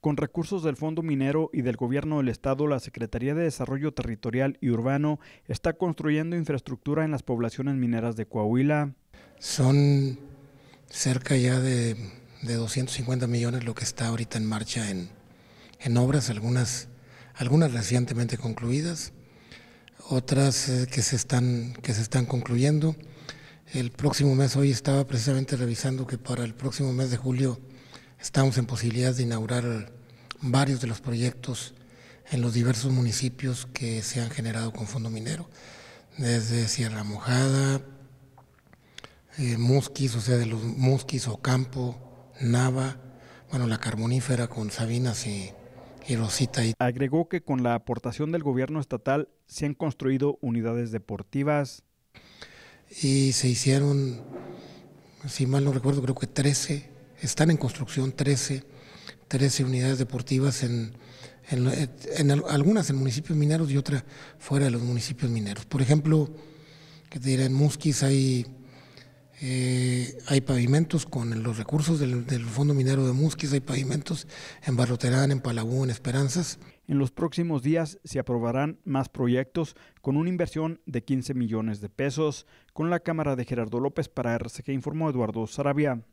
Con recursos del Fondo Minero y del Gobierno del Estado, la Secretaría de Desarrollo Territorial y Urbano está construyendo infraestructura en las poblaciones mineras de Coahuila. Son cerca ya de, 250 millones lo que está ahorita en marcha en, obras, algunas, algunas recientemente concluidas, otras eh, que se están, que se están concluyendo. El próximo mes, hoy estaba precisamente revisando que para el próximo mes de julio Estamos en posibilidades de inaugurar varios de los proyectos en los diversos municipios que se han generado con fondo minero, desde Sierra Mojada, eh, Musquis, o sea, de los Musquis, Ocampo, Nava, bueno, la carbonífera con Sabinas y, y Rosita. Agregó que con la aportación del gobierno estatal se han construido unidades deportivas. Y se hicieron, si mal no recuerdo, creo que 13 están en construcción 13, 13 unidades deportivas, en, algunas en municipios mineros y otras fuera de los municipios mineros. Por ejemplo, que te en Musquis hay, eh, hay pavimentos con los recursos del, Fondo Minero de Musquis, hay pavimentos en Barroterán, en Palagú, en Esperanzas. En los próximos días se aprobarán más proyectos con una inversión de 15 millones de pesos con la Cámara de Gerardo López para Que informó Eduardo Sarabia.